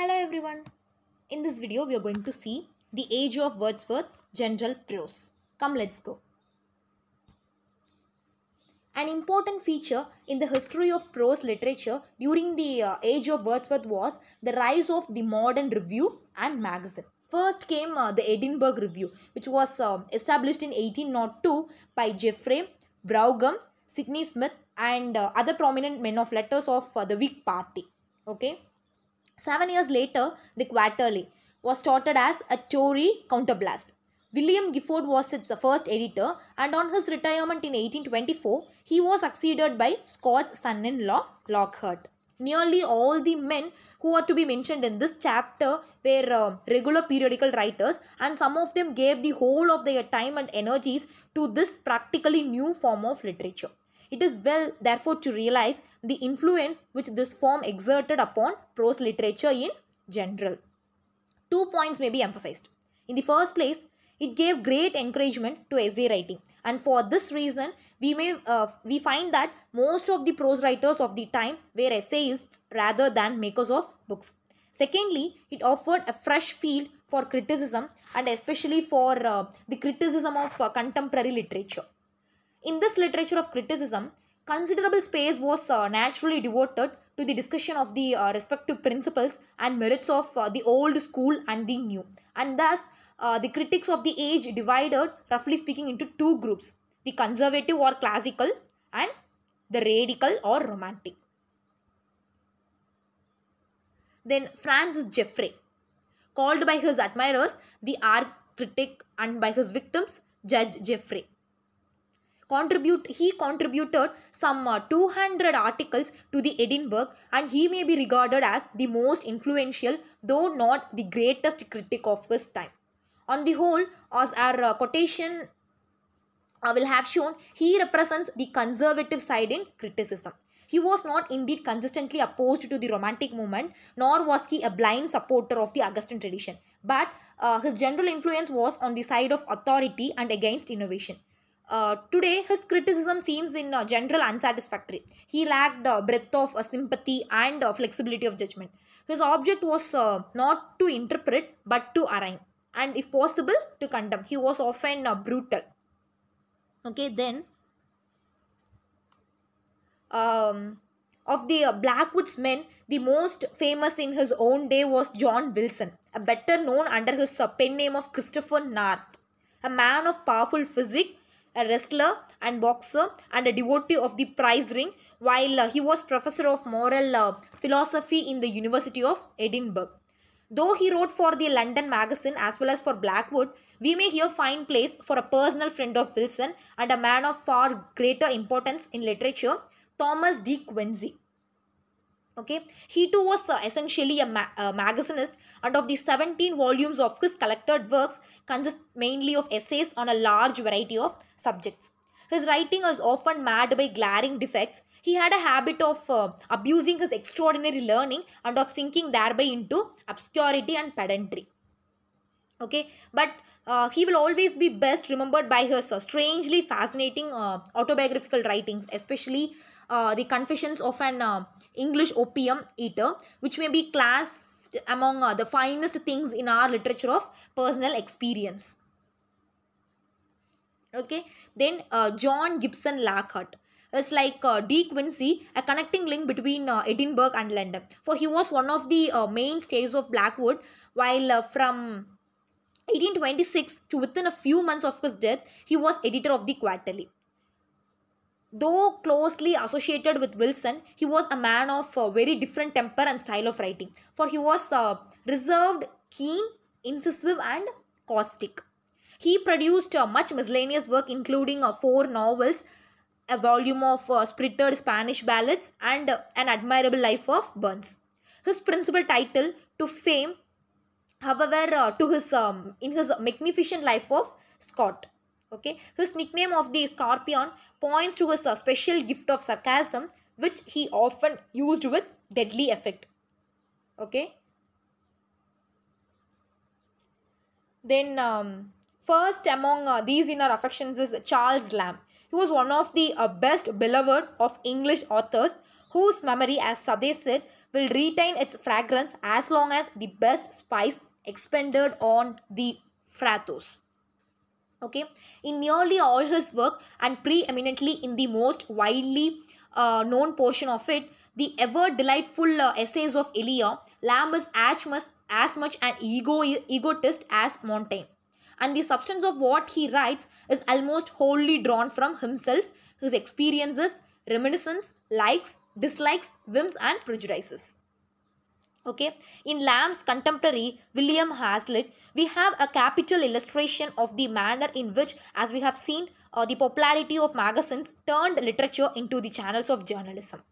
Hello everyone. In this video we are going to see the age of Wordsworth general prose. Come let's go. An important feature in the history of prose literature during the uh, age of Wordsworth was the rise of the modern review and magazine. First came uh, the Edinburgh Review which was uh, established in 1802 by Geoffrey Brougham, Sidney Smith and uh, other prominent men of letters of uh, the Whig party. Okay Seven years later, the Quarterly was started as a Tory counterblast. William Gifford was its first editor and on his retirement in 1824, he was succeeded by Scott's son-in-law Lockhart. Nearly all the men who are to be mentioned in this chapter were uh, regular periodical writers and some of them gave the whole of their time and energies to this practically new form of literature. It is well therefore to realize the influence which this form exerted upon prose literature in general. Two points may be emphasized. In the first place, it gave great encouragement to essay writing and for this reason we may uh, we find that most of the prose writers of the time were essayists rather than makers of books secondly it offered a fresh field for criticism and especially for uh, the criticism of uh, contemporary literature in this literature of criticism, considerable space was uh, naturally devoted to the discussion of the uh, respective principles and merits of uh, the old school and the new. And thus, uh, the critics of the age divided, roughly speaking, into two groups. The conservative or classical and the radical or romantic. Then Francis Jeffrey, called by his admirers the art critic and by his victims, Judge Jeffrey contribute he contributed some uh, 200 articles to the Edinburgh and he may be regarded as the most influential though not the greatest critic of his time. On the whole, as our uh, quotation I uh, will have shown, he represents the conservative side in criticism. He was not indeed consistently opposed to the Romantic movement, nor was he a blind supporter of the Augustan tradition. But uh, his general influence was on the side of authority and against innovation. Uh, today, his criticism seems in uh, general unsatisfactory. He lacked uh, breadth of uh, sympathy and uh, flexibility of judgment. His object was not to interpret but to arraign and, if possible, to condemn. He was often brutal. Okay, then um, of the uh, Blackwood's men, the most famous in his own day was John Wilson, a better known under his uh, pen name of Christopher North, a man of powerful physique a wrestler and boxer and a devotee of the prize ring while uh, he was professor of moral uh, philosophy in the University of Edinburgh. Though he wrote for the London magazine as well as for Blackwood, we may here find place for a personal friend of Wilson and a man of far greater importance in literature, Thomas D. Quincy. Okay, he too was uh, essentially a, ma a uh, magazinist and of the 17 volumes of his collected works consist mainly of essays on a large variety of subjects. His writing was often marred by glaring defects. He had a habit of uh, abusing his extraordinary learning and of sinking thereby into obscurity and pedantry. Okay, but uh, he will always be best remembered by his uh, strangely fascinating uh, autobiographical writings, especially The Confessions of an English opium eater, which may be classed among uh, the finest things in our literature of personal experience. Okay, then uh, John Gibson Lockhart is like uh, D. Quincy, a connecting link between uh, Edinburgh and London. For he was one of the uh, mainstays of Blackwood, while uh, from 1826 to within a few months of his death, he was editor of the Quarterly. Though closely associated with Wilson, he was a man of a uh, very different temper and style of writing, for he was uh, reserved, keen, incisive, and caustic. He produced uh, much miscellaneous work, including uh, four novels, a volume of uh, spirited Spanish ballads, and uh, An Admirable Life of Burns. His principal title to fame, however, uh, to his um, in his magnificent life of Scott. Okay, his nickname of the scorpion points to his special gift of sarcasm, which he often used with deadly effect. Okay. Then, um, first among uh, these inner affections is Charles Lamb. He was one of the uh, best beloved of English authors whose memory, as Sade said, will retain its fragrance as long as the best spice expended on the fratos okay in nearly all his work and preeminently in the most widely uh, known portion of it the ever delightful uh, essays of elia lamb is as much, as much an ego egotist as montaigne and the substance of what he writes is almost wholly drawn from himself his experiences reminiscences, likes dislikes whims and prejudices Okay, in Lamb's contemporary William Hazlitt, we have a capital illustration of the manner in which, as we have seen, uh, the popularity of magazines turned literature into the channels of journalism.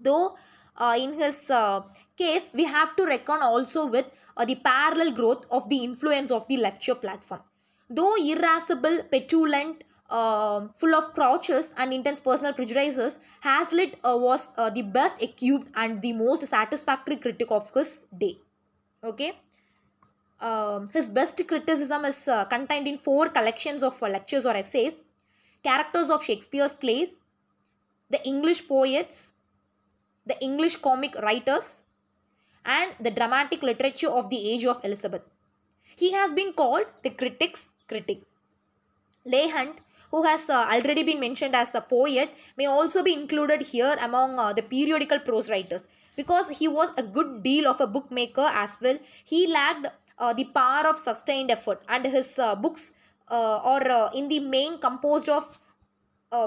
Though uh, in his uh, case, we have to reckon also with uh, the parallel growth of the influence of the lecture platform. Though irascible, petulant, um, full of crouches and intense personal prejudices, Hazlitt uh, was uh, the best equipped and the most satisfactory critic of his day. Okay. Um, his best criticism is uh, contained in four collections of uh, lectures or essays, characters of Shakespeare's plays, the English poets, the English comic writers, and the dramatic literature of the age of Elizabeth. He has been called the critic's critic. Leigh Hunt who has uh, already been mentioned as a poet, may also be included here among uh, the periodical prose writers because he was a good deal of a bookmaker as well. He lacked uh, the power of sustained effort and his books are in the main composed of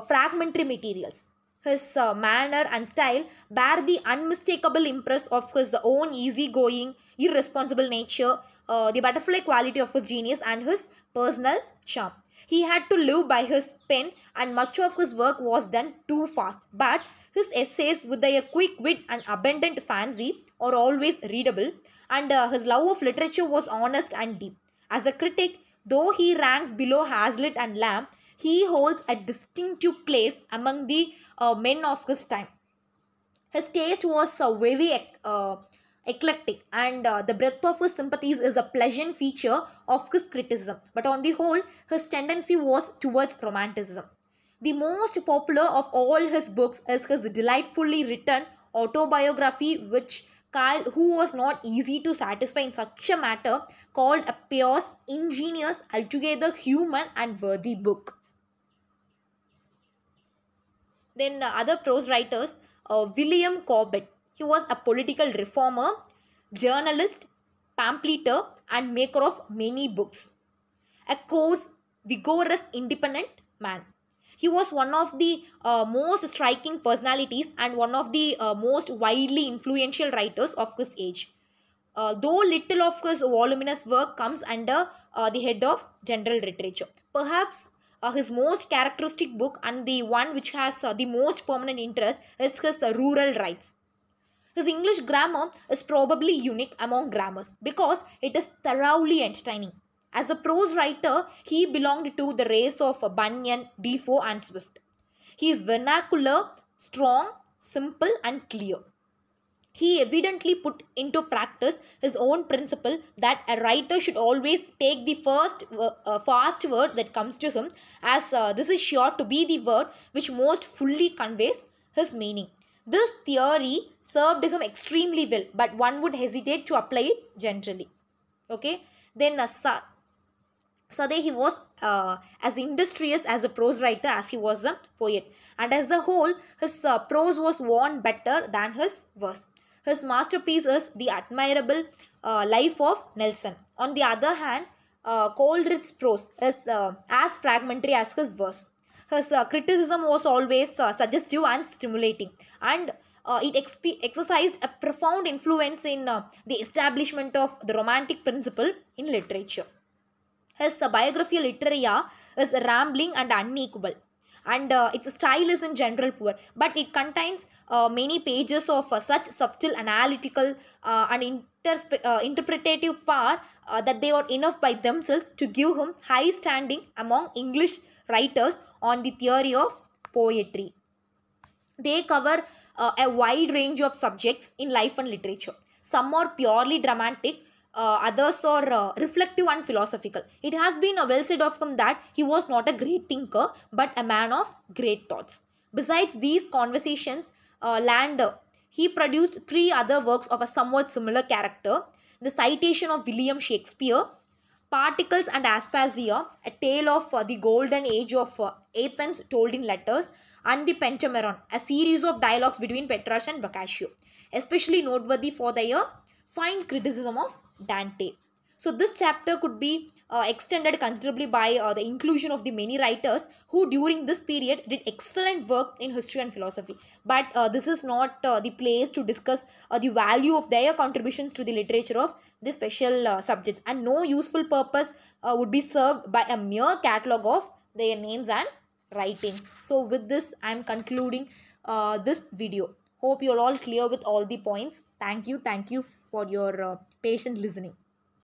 fragmentary materials. His uh, manner and style bear the unmistakable impress of his own easygoing, irresponsible nature, uh, the butterfly quality of his genius, and his personal charm. He had to live by his pen and much of his work was done too fast. But his essays with their quick wit and abundant fancy are always readable and uh, his love of literature was honest and deep. As a critic, though he ranks below Hazlitt and Lamb, he holds a distinctive place among the uh, men of his time. His taste was uh, very eclectic and uh, the breadth of his sympathies is a pleasant feature of his criticism but on the whole his tendency was towards romanticism the most popular of all his books is his delightfully written autobiography which Carl, who was not easy to satisfy in such a matter, called a pious, ingenious, altogether human and worthy book. Then uh, other prose writers, uh, William Corbett, he was a political reformer, journalist, pamphleteer, and maker of many books. A coarse, vigorous, independent man. He was one of the uh, most striking personalities and one of the uh, most widely influential writers of his age. Uh, though little of his voluminous work comes under uh, the head of general literature. Perhaps uh, his most characteristic book and the one which has uh, the most permanent interest is his uh, rural rights. His English grammar is probably unique among grammars because it is thoroughly entertaining. As a prose writer, he belonged to the race of Bunyan, Defoe, and Swift. He is vernacular, strong, simple, and clear. He evidently put into practice his own principle that a writer should always take the first uh, first word that comes to him as uh, this is sure to be the word which most fully conveys his meaning. This theory served him extremely well, but one would hesitate to apply it generally. Okay, then uh, Sa Sade he was uh, as industrious as a prose writer as he was a poet, and as a whole, his uh, prose was worn better than his verse. His masterpiece is The Admirable uh, Life of Nelson. On the other hand, uh, Coleridge's prose is uh, as fragmentary as his verse. Her criticism was always uh, suggestive and stimulating. And uh, it ex exercised a profound influence in uh, the establishment of the romantic principle in literature. His uh, biography literaria is rambling and unequal and uh, its style is in general poor but it contains uh, many pages of such subtle analytical and interpretative power that they are enough by themselves to give him high standing among English writers on the theory of poetry. They cover uh, a wide range of subjects in life and literature. Some are purely dramatic, uh, others are uh, reflective and philosophical. It has been well said of him that he was not a great thinker but a man of great thoughts. Besides these conversations, uh, Lander, he produced three other works of a somewhat similar character. The Citation of William Shakespeare, Particles and Aspasia, a tale of uh, the golden age of uh, Athens told in letters, and the Pentameron, a series of dialogues between Petrarch and Boccaccio, especially noteworthy for their fine criticism of Dante. So this chapter could be uh, extended considerably by uh, the inclusion of the many writers who during this period did excellent work in history and philosophy. But uh, this is not uh, the place to discuss uh, the value of their contributions to the literature of the special uh, subjects and no useful purpose would be served by a mere catalogue of their names and writings. So with this I am concluding this video. Hope you are all clear with all the points. Thank you. Thank you for your patient listening.